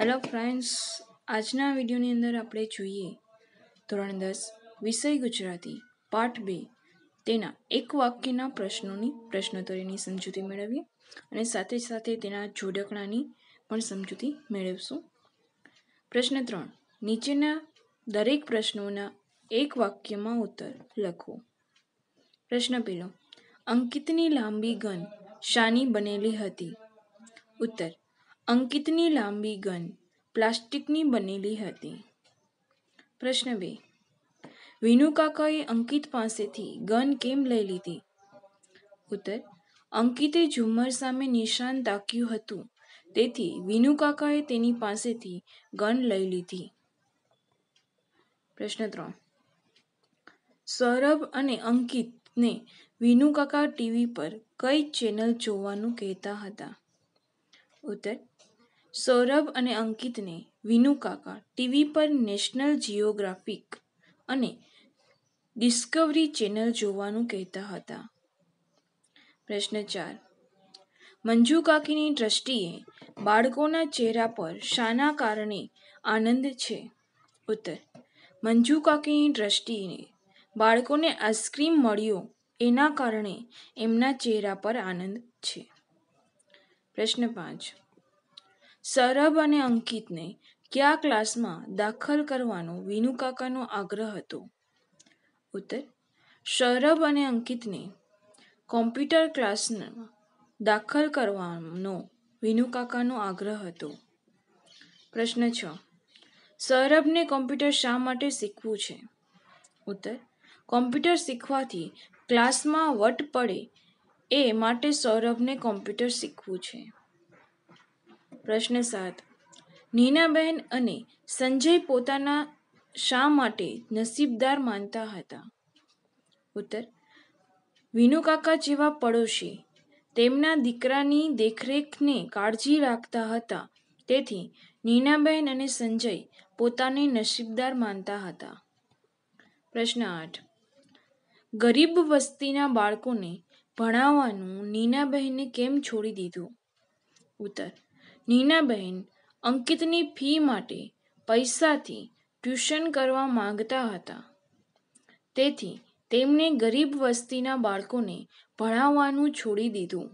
hello friends આજના વિડીયોની અંદર આપણે જોઈએ ધોરણ દસ વિષય ગુજરાતી પાઠ બે તેના એક વાક્યના પ્રશ્નોની પ્રશ્નોત્તરીની સમજૂતી મેળવીએ અને સાથે સાથે તેના જોડકણાની પણ સમજૂતી મેળવશું પ્રશ્ન ત્રણ નીચેના દરેક પ્રશ્નોના એક વાક્યમાં ઉત્તર લખો પ્રશ્ન પહેલો અંકિતની લાંબી ગન શાની બનેલી હતી ઉત્તર અંકિતની લાંબી ગન પ્લાસ્ટિકની બનેલી હતી પ્રશ્ન બે વિનુકાકાએ અંકિત પાસેથી ગન કેમ લઈ લીધી ઉત્તર અંકિતે ઝુમ્મર સામે નિશાન તાક્યું હતું તેથી વિનુકાકાએ તેની પાસેથી ગન લઈ લીધી પ્રશ્ન ત્રણ સૌરભ અને અંકિતને વિનુકાકા ટીવી પર કઈ ચેનલ જોવાનું કહેતા હતા ઉત્તર સૌરભ અને અંકિતને વિનુકાકા ટીવી પર નેશનલ જિયોગ્રાફિક અને ડિસ્કવરી ચેનલ જોવાનું કહેતા હતા પ્રશ્ન ચાર મંજુ કાકીની દ્રષ્ટિએ બાળકોના ચહેરા પર શાના કારણે આનંદ છે ઉત્તર મંજુ કાકીની દ્રષ્ટિએ બાળકોને આઈસ્ક્રીમ મળ્યો એના કારણે એમના ચહેરા પર આનંદ છે પ્રશ્ન પાંચ સૌરભ અને અંકિતને કયા ક્લાસમાં દાખલ કરવાનો વિનુકાકાનો આગ્રહ હતો ઉત્તર સૌરભ અને અંકિતને કોમ્પ્યુટર ક્લાસમાં દાખલ કરવાનો વિનુકાકાનો આગ્રહ હતો પ્રશ્ન છ સૌરભને કોમ્પ્યુટર શા માટે શીખવું છે ઉત્તર કોમ્પ્યુટર શીખવાથી ક્લાસમાં વટ પડે એ માટે સૌરભને કોમ્પ્યુટર શીખવું છે પ્રશ્ન સાત નીનાબહેન અને સંજય પોતાના શા માટે નસીબદાર માનતા હતા ઉત્તર વિનુકાકા જેવા પડોશી તેમના દીકરાની દેખરેખને કાળજી રાખતા હતા તેથી નીનાબહેન અને સંજય પોતાને નસીબદાર માનતા હતા પ્રશ્ન આઠ ગરીબ વસ્તીના બાળકોને ભણાવવાનું નીનાબહેને કેમ છોડી દીધું ઉત્તર નીનાબહેન અંકિતની ફી માટે પૈસાથી ટ્યુશન કરવા માંગતા હતા તેથી તેમણે ગરીબ વસ્તીના બાળકોને ભણાવવાનું છોડી દીધું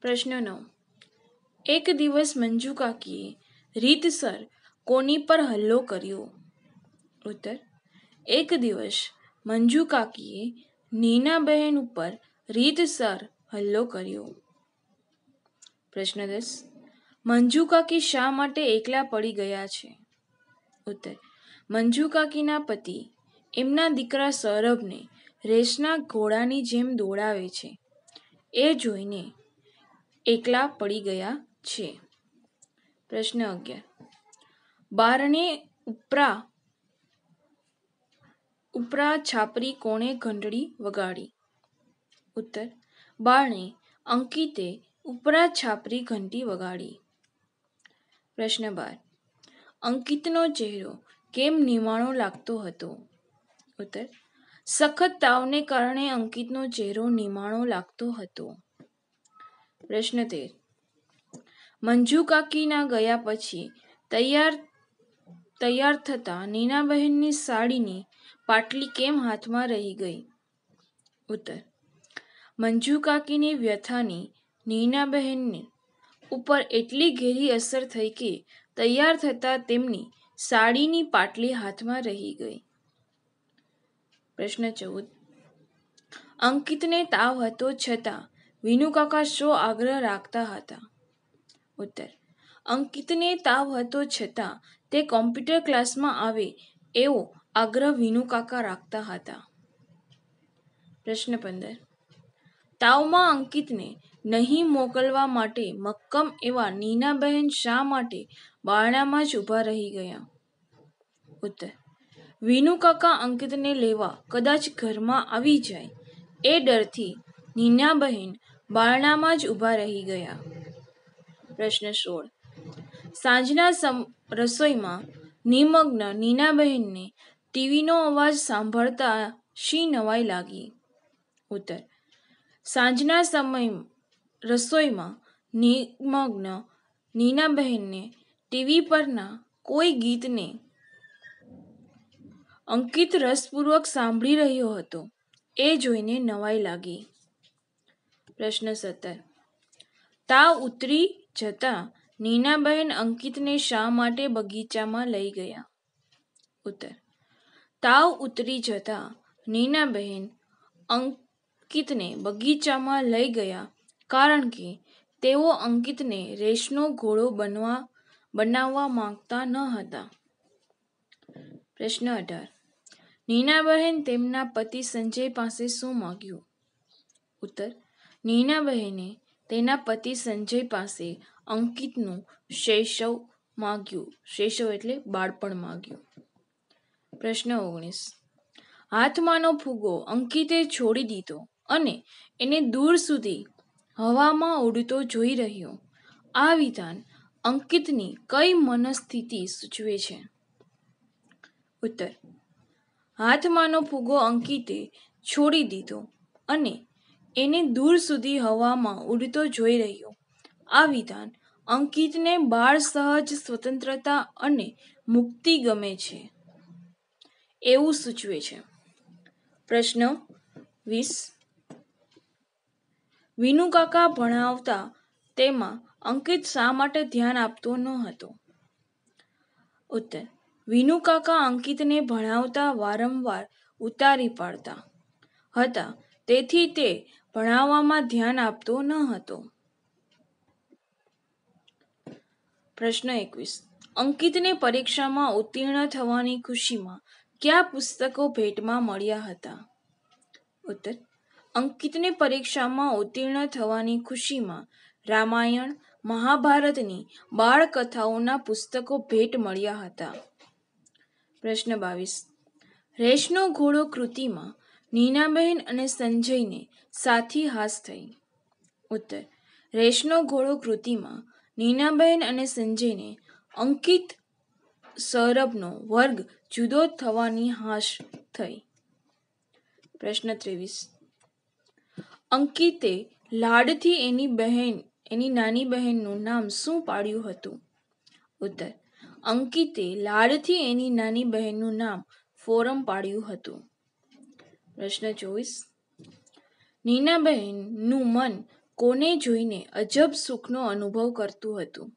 પ્રશ્ન નવ એક દિવસ મંજુ કાકીએ રીતસર કોની પર હલ્લો કર્યો ઉત્તર એક દિવસ મંજુ કાકીએ નીનાબહેન ઉપર રીતસર હલ્લો કર્યો પ્રશ્ન દસ મંજુ કાકી શા માટે એકલા પડી ગયા છે ઉત્તર મંજુ કાકીના પતિ એમના દીકરા સૌરભને રેસના ઘોડાની જેમ દોડાવે છે એ જોઈને એકલા પડી ગયા છે પ્રશ્ન અગિયાર બારણે ઉપરા ઉપરા છાપરી કોણે ઘંટડી વગાડી ઉત્તર બારણે અંકિતે ઉપરા છાપરી ઘંટી વગાડી પ્રશ્ન બાર અંકિતનો ચહેરો કેમ નિમાણો લાગતો હતો ઉત્તર સખત તાવને કારણે અંકિતનો ચહેરો નિમાણો લાગતો હતો પ્રશ્ન તેર મંજુ કાકીના ગયા પછી તૈયાર તૈયાર થતા નીનાબહેનની સાડીની પાટલી કેમ હાથમાં રહી ગઈ ઉત્તર મંજુ કાકીની વ્યથાની નયનાબહેનની ઉપર એટલી ઘેરી અસર થઈ કે તૈયાર થતા તેમની સાડીની પાટલી હાથમાં રહી ગઈ પ્રશ્ન ચૌદ અંકિતને તાવ હતો છતાં વિનુકાકા શો આગ્રહ રાખતા હતા ઉત્તર અંકિતને તાવ હતો છતાં તે કોમ્પ્યુટર ક્લાસમાં આવે એવો આગ્રહ વિનુકાકા રાખતા હતા પ્રશ્ન પંદર તાવમાં અંકિતને નહીં મોકલવા માટે મક્કમ એવા નીનાબહેન શા માટે બારણામાં જ ઊભા રહી ગયા ઉત્તર વિનુ કાકા અંકિતને લેવા કદાચ ઘરમાં આવી જાય એ ડરથી નીનાબહેન બારણામાં જ ઊભા રહી ગયા પ્રશ્ન સોળ સાંજના સમ રસોઈમાં નિમગ્ન નીનાબહેનને ટીવીનો અવાજ સાંભળતા શી નવાઈ લાગી ઉત્તર સાંજના સમય રસોઈમાં નિમગ્ન નીનાબહેનને ટીવી પરના કોઈ ગીતને અંકિત રસપૂર્વક સાંભળી રહ્યો હતો એ જોઈને નવાઈ લાગી પ્રશ્ન સત્તર તાવ ઉતરી જતાં નીનાબહેન અંકિતને શા માટે બગીચામાં લઈ ગયા ઉત્તર તાવ ઉતરી જતાં નીનાબહેન અંકિતને બગીચામાં લઈ ગયા કારણ કે તેઓ અંકિતને રેશનો ઘોડો બનવા બનાવવા માંગતા ન હતા પ્રશ્ન અઢાર નીનાબહેન તેમના પતિ સંજય પાસે શું માગ્યું ઉત્તર નીનાબહેને તેના પતિ સંજય પાસે અંકિતનું શૈશવ માગ્યું શૈશવ એટલે બાળપણ માગ્યું પ્રશ્ન ઓગણીસ હાથમાંનો ફુગો અંકિતે છોડી દીધો અને એને દૂર સુધી હવામાં ઉડતો જોઈ રહ્યો આ વિધાન અંકિતની કઈ મનસ્થિતિ સૂચવે છે ઉત્તર હાથમાંનો ફુગો અંકિતે છોડી દીધો અને એને દૂર સુધી હવામાં ઉડતો જોઈ રહ્યો આ વિધાન અંકિતને બાળ સહજ સ્વતંત્રતા અને મુક્તિ ગમે છે એવું સૂચવે છે પ્રશ્ન વીસ વિનુકાકા ભણાવતા તેમાં અંકિત શા માટે ધ્યાન આપતો ન હતો ઉત્તર વિનુકાકા અંકિતને ભણાવતા વારંવાર ઉતારી પાડતા હતા તેથી તે ભણાવવામાં ધ્યાન આપતો ન હતો પ્રશ્ન એકવીસ અંકિતને પરીક્ષામાં ઉત્તીર્ણ થવાની ખુશીમાં કયા પુસ્તકો ભેટમાં મળ્યા હતા ઉત્તર અંકિતને પરીક્ષામાં ઉત્તીર્ણ થવાની ખુશીમાં રામાયણ મહાભારતની બાળકથાઓના પુસ્તકો ભેટ મળ્યા હતા પ્રશ્ન બાવીસ રેશનો ઘોડો કૃતિમાં નીનાબહેન અને સંજયને સાથી હાસ થઈ ઉત્તર રેશનો ઘોડો કૃતિમાં નીનાબહેન અને સંજયને અંકિત સૌરભનો વર્ગ જુદો થવાની હાશ થઈ પ્રશ્ન ત્રેવીસ અંકિતે લાડથી એની બહેન એની નાની બહેનનું નામ શું પાડ્યું હતું ઉત્તર અંકિતે લાડથી એની નાની બહેનનું નામ ફોરમ પાડ્યું હતું પ્રશ્ન ચોવીસ નીનાબહેનનું મન કોને જોઈને અજબ સુખનો અનુભવ કરતું હતું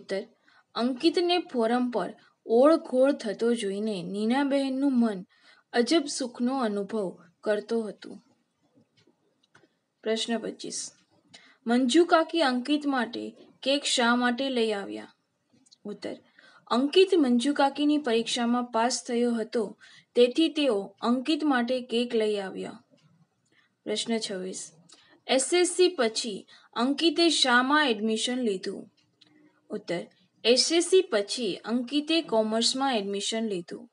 ઉત્તર અંકિતને ફોરમ પર ઓળખોળ થતો જોઈને નીનાબહેનનું મન અજબ સુખનો અનુભવ કરતો હતું પ્રશ્ન પચીસ મંજુ કાકી અંકિત માટે કેક શા માટે લઈ આવ્યા ઉત્તર અંકિત મંજુ કાકીની પરીક્ષામાં પાસ થયો હતો તેથી તેઓ અંકિત માટે કેક લઈ આવ્યા પ્રશ્ન છવ્વીસ એસએસસી પછી અંકિતે શામાં એડમિશન લીધું ઉત્તર એસએસસી પછી અંકિતે કોમર્સમાં એડમિશન લીધું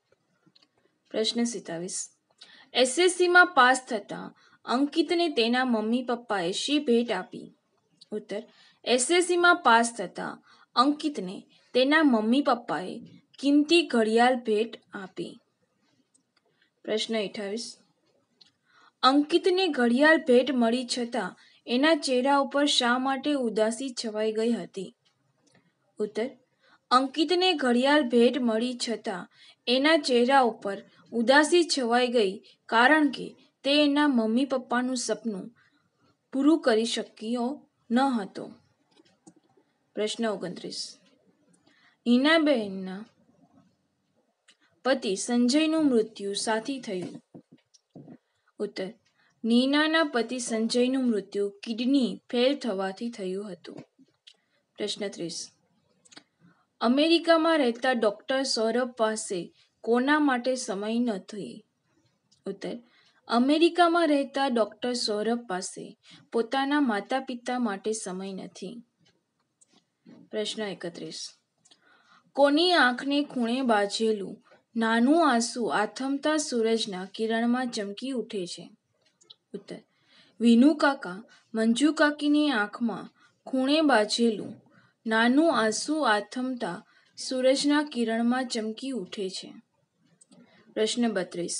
પ્રશ્ન સિત્તાવીસ એસએસસીમાં પાસ થતાં અંકિતને તેના મમ્મી પપ્પાએ શી ભેટ આપી ઉત્તર એસએસસીમાં પાસ થતા અંકિતને તેના મમ્મી પપ્પાએ કિંમતી ઘડિયાળ ભેટ આપી પ્રશ્ન અઠાવીસ અંકિતને ઘડિયાળ ભેટ મળી છતાં એના ચહેરા ઉપર શા માટે ઉદાસી છવાઈ ગઈ હતી ઉત્તર અંકિતને ઘડિયાળ ભેટ મળી છતાં એના ચહેરા ઉપર ઉદાસી છવાઈ ગઈ કારણ કે તે એના મમ્મી પપ્પાનું સપનું પૂરું કરી શક્યો ન હતો પ્રશ્ન ઓગણત્રીસ હિનાબેનના પતિ સંજયનું મૃત્યુ સાથી થયું ઉત્તર નીનાના પતિ સંજયનું મૃત્યુ કિડની ફેલ થવાથી થયું હતું પ્રશ્ન ત્રીસ અમેરિકામાં રહેતા ડોક્ટર સૌરભ પાસે કોના માટે સમય નથી ઉત્તર અમેરિકામાં રહેતા ડૉક્ટર સૌરભ પાસે પોતાના માતા પિતા માટે સમય નથી પ્રશ્ન એકત્રીસ કોની આંખને ખૂણે બાજેલું નાનું આંસુ આથમતા સૂરજના કિરણમાં ચમકી ઉઠે છે ઉત્તર વિનુ કાકા મંજુ કાકીની આંખમાં ખૂણે બાજેલું નાનું આંસુ આથમતા સૂરજના કિરણમાં ચમકી ઉઠે છે પ્રશ્ન બત્રીસ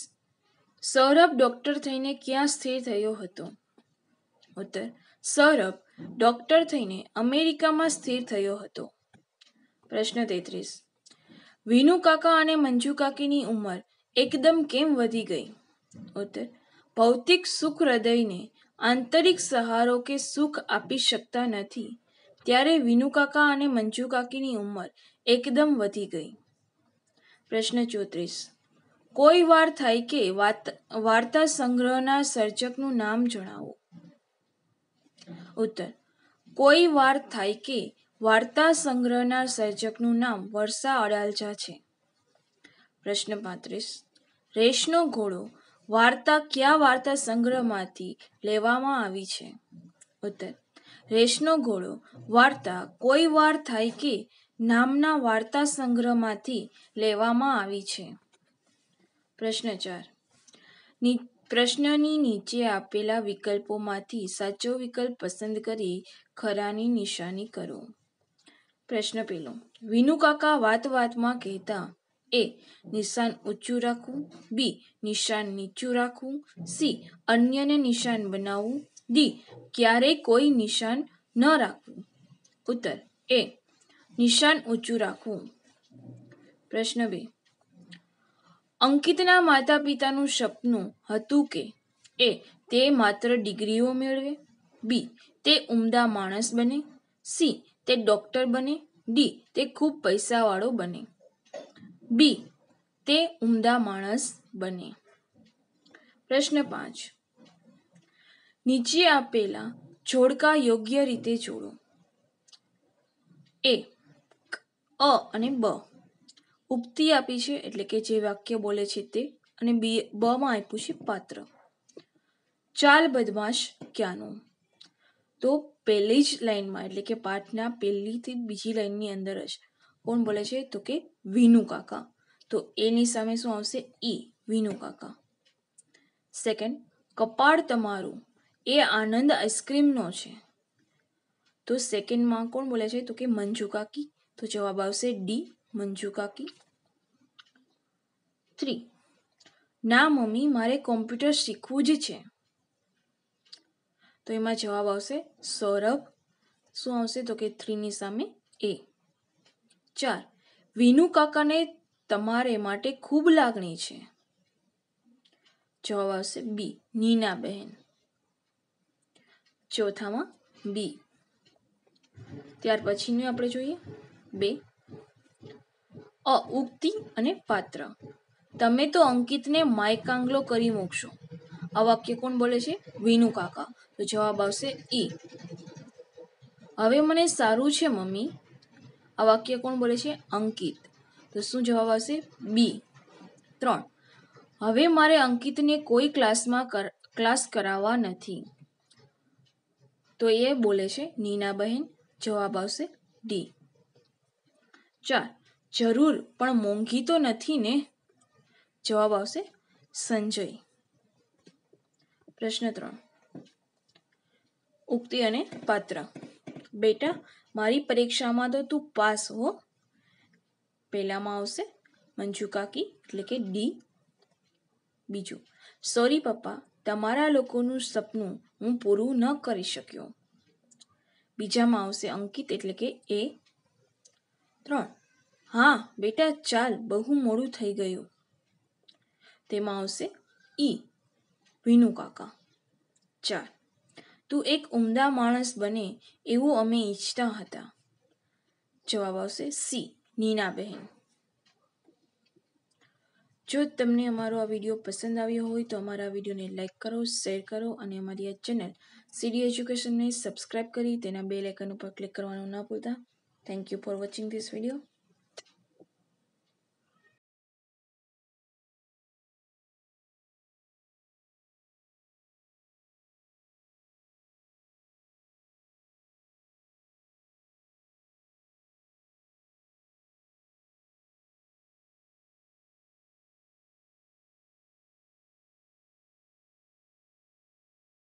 સૌરભ ડૉક્ટર થઈને ક્યાં સ્થિર થયો હતો ઉત્તર સૌરભ ડૉક્ટર થઈને અમેરિકામાં સ્થિર થયો હતો પ્રશ્ન તેત્રીસ વિનુ કાકા અને મંજુ કાકીની ઉંમર એકદમ કેમ વધી ગઈ ઉત્તર ભૌતિક સુખ હૃદયને આંતરિક સહારો કે સુખ આપી શકતા નથી ત્યારે વિનુ કાકા અને મંજુ કાકીની ઉંમર એકદમ વધી ગઈ પ્રશ્ન ચોત્રીસ કોઈ વાર થાય કે વાર્તા સંગ્રહના સર્જકનું નામ જણાવો ઉત્તર કોઈ વાર થાય કે વાર્તા સંગ્રહના સર્જકનું નામ વર્ષા અડાલજા છે પ્રશ્ન પાંત્રીસ રેશનો ઘોડો વાર્તા કયા વાર્તા સંગ્રહમાંથી લેવામાં આવી છે ઉત્તર રેશનો ઘોડો વાર્તા કોઈ વાર થાય કે નામના વાર્તા સંગ્રહમાંથી લેવામાં આવી છે પ્રશ્ન ચાર પ્રશ્નની નીચે આપેલા વિકલ્પોમાંથી સાચો વિકલ્પ પસંદ કરી ખરાની નિશાની કરો પ્રશ્ન પેલો વિનુકાકા વાત વાતમાં કહેતા એ નિશાન ઊંચું રાખવું બી નિશાન નીચું રાખવું સી અન્યને નિશાન બનાવવું ડી ક્યારેય કોઈ નિશાન ન રાખવું ઉત્તર એ નિશાન ઊંચું રાખવું પ્રશ્ન બે અંકિતના માતા પિતાનું સપનું હતું કે એ તે માત્ર ડિગ્રીઓ મેળવે બી તે ઉમદા માણસ બને સી તે ડૉક્ટર બને ડી તે ખૂબ પૈસાવાળો બને બી તે ઉમદા માણસ બને પ્રશ્ન પાંચ નીચે આપેલા જોડકા યોગ્ય રીતે જોડો એ અ અને બ ઉપતિ આપી છે એટલે કે જે વાક્ય બોલે છે તે અને બી બમાં આપ્યું છે પાત્ર ચાલ બદમાશ ક્યાંનું તો પહેલી જ લાઈનમાં એટલે કે પાઠના પહેલીથી બીજી લાઈનની અંદર જ કોણ બોલે છે તો કે વિનુ કાકા તો એની સામે શું આવશે ઈ વિનુ કાકા સેકન્ડ કપાળ તમારું એ આનંદ આઈસ્ક્રીમનો છે તો સેકન્ડમાં કોણ બોલે છે તો કે મંજુ કાકી તો જવાબ આવશે ડી મંજુ કાકી થ્રી ના મમ્મી મારે કોમ્પ્યુટર શીખવું જ છે તો એમાં જવાબ આવશે સૌરભ શું આવશે તો કે થ્રીની સામે એ ચાર વિનુ કાકાને તમારે માટે ખૂબ લાગણી છે જવાબ આવશે બી નીના બહેન ચોથામાં બી ત્યાર પછીનું આપણે જોઈએ બે અ ઉક્તિ અને પાત્ર તમે તો અંકિતને આંગલો કરી મૂકશો આ વાક્ય કોણ બોલે છે વિનુ કાકા તો જવાબ આવશે ઈ હવે મને સારું છે મમ્મી આ વાક્ય કોણ બોલે છે અંકિત તો શું જવાબ આવશે બી ત્રણ હવે મારે અંકિતને કોઈ ક્લાસમાં કર ક્લાસ કરાવવા નથી તો એ બોલે છે નીના બહેન જવાબ આવશે ડી ચાર જરૂર પણ મોંઘી તો નથી ને જવાબ આવશે સંજય પ્રશ્ન ત્રણ ઉક્તિ અને પાત્ર બેટા મારી પરીક્ષામાં તો તું પાસ હો પહેલામાં આવશે મંજુ કાકી એટલે કે ડી બીજું સોરી પપ્પા તમારા લોકોનું સપનું હું પૂરું ન કરી શક્યો બીજામાં આવશે અંકિત એટલે કે એ ત્રણ હા બેટા ચાલ બહુ મોડું થઈ ગયું તેમાં આવશે ઈ વિનુ કાકા ચાલ તું એક ઉમદા માણસ બને એવું અમે ઈચ્છતા હતા જવાબ આવશે સી નીનાબહેન જો તમને અમારો આ વિડીયો પસંદ આવ્યો હોય તો અમારા વિડીયોને લાઇક કરો શેર કરો અને અમારી આ ચેનલ સીડી એજ્યુકેશનને સબસ્ક્રાઇબ કરી તેના બે લાઇકન ઉપર ક્લિક કરવાનું ન ભૂલતા thank you for watching this video